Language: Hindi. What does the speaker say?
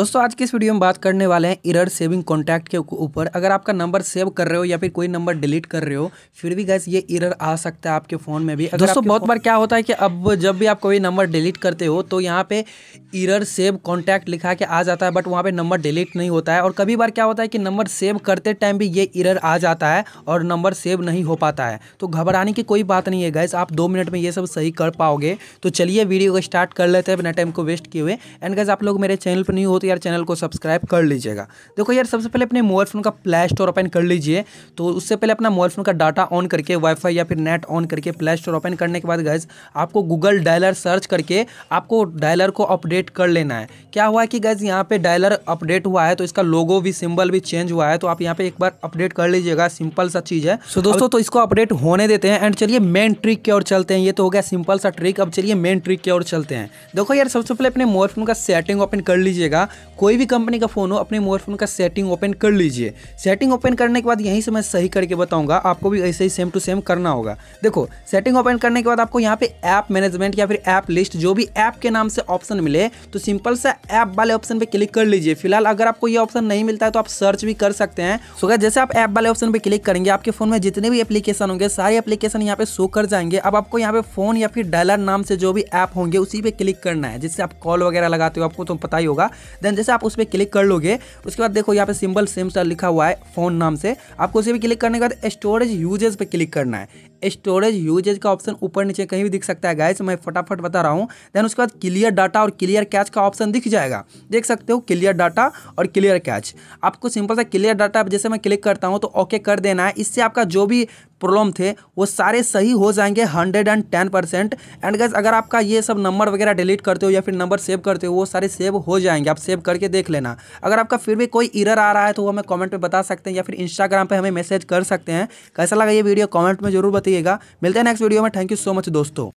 दोस्तों आज की इस वीडियो में बात करने वाले हैं इरर सेविंग कॉन्टैक्ट के ऊपर अगर आपका नंबर सेव कर रहे हो या फिर कोई नंबर डिलीट कर रहे हो फिर भी गैस ये इरर आ सकता है आपके फ़ोन में भी दोस्तों बहुत बार क्या होता है कि अब जब भी आप कोई नंबर डिलीट करते हो तो यहाँ पे इरर सेव कॉन्टैक्ट लिखा के आ जाता है बट वहाँ पर नंबर डिलीट नहीं होता है और कभी बार क्या होता है कि नंबर सेव करते टाइम भी ये इरर आ जाता है और नंबर सेव नहीं हो पाता है तो घबराने की कोई बात नहीं है गैस आप दो मिनट में ये सब सही कर पाओगे तो चलिए वीडियो को स्टार्ट कर लेते हैं बिना टाइम को वेस्ट किए हुए एंड गैस आप लोग मेरे चैनल पर नहीं होते तो यार चैनल को सब्सक्राइब कर लीजिएगा देखो यार सबसे पहले अपने मोबाइल फ़ोन का प्ले स्टोर ओपन कर लीजिए तो उससे पहले अपना मोबाइल फ़ोन का डाटा ऑन करके वाईफाई या फिर नेट ऑन करके प्ले स्टोर ओपन करने के बाद गैस आपको गूगल डायलर सर्च करके आपको डायलर को अपडेट कर लेना है क्या हुआ है कि गैस यहाँ पे डायलर अपडेट हुआ है तो इसका लोगो भी सिंबल भी चेंज हुआ है तो आप यहाँ पे एक बार अपडेट कर लीजिएगा सिंपल सा चीज़ है सो दोस्तों तो इसको अपडेट होने देते हैं एंड चलिए मेन ट्रिक की ओर चलते हैं ये तो हो गया सिंपल सा ट्रिक अब चलिए मेन ट्रिक की ओर चलते हैं देखो यार सबसे पहले अपने मोबाइल फोन का सेटिंग ओपन कर लीजिएगा कोई भी कंपनी का फ़ोन हो अपने मोबाइल फ़ोन का सेटिंग ओपन कर लीजिए सेटिंग ओपन करने के बाद यहीं से मैं सही करके बताऊंगा आपको भी ऐसे ही सेम टू सेम करना होगा देखो सेटिंग ओपन करने के बाद आपको यहाँ पे ऐप मैनेजमेंट या फिर ऐप लिस्ट जो भी ऐप के नाम से ऑप्शन मिले तो सिंपल सा ऐप वाले ऑप्शन पर क्लिक कर लीजिए फिलहाल अगर आपको ये ऑप्शन नहीं मिलता है तो आप सर्च भी कर सकते हैं सो so, जैसे आप ऐप वाले ऑप्शन पर क्लिक करेंगे आपके फ़ोन में जितने भी एप्लीकेशन होंगे सारे एप्लीकेशन यहाँ पे शो कर जाएंगे अब आपको यहाँ पे फ़ोन या फिर डायलर नाम से जो भी ऐप होंगे उसी पर क्लिक करना है जिससे आप कॉल वगैरह लगाते हो आपको तो पता ही होगा देन देन जैसे आप उस पर क्लिक कर लोगे उसके बाद देखो यहाँ पे सिंबल सिम स्टार लिखा हुआ है फोन नाम से आपको उसे भी क्लिक करने के बाद स्टोरेज यूजेज पे क्लिक करना है स्टोरेज यूजेज का ऑप्शन ऊपर नीचे कहीं भी दिख सकता है गाइस मैं फटाफट बता रहा हूँ देन उसके बाद क्लियर डाटा और क्लियर कैच का ऑप्शन दिख जाएगा देख सकते हो क्लियर डाटा और क्लियर कैच आपको सिंपल सा क्लियर डाटा जैसे मैं क्लिक करता हूँ तो ओके कर देना है इससे आपका जो भी प्रॉब्लम थे वो सारे सही हो जाएंगे hundred and ten percent and guess अगर आपका ये सब नंबर वगैरह डिलीट करते हो या फिर नंबर सेव करते हो वो सारे सेव हो जाएंगे आप सेव करके देख लेना अगर आपका फिर भी कोई इरर आ रहा है तो वो हमें कॉमेंट में बता सकते हैं या फिर इंस्टाग्राम पर हमें मैसेज कर सकते हैं कैसा लगा ये वीडियो कॉमेंट में जरूर बताइएगा मिलते हैं नेक्स्ट वीडियो में थैंक यू सो मच दोस्तों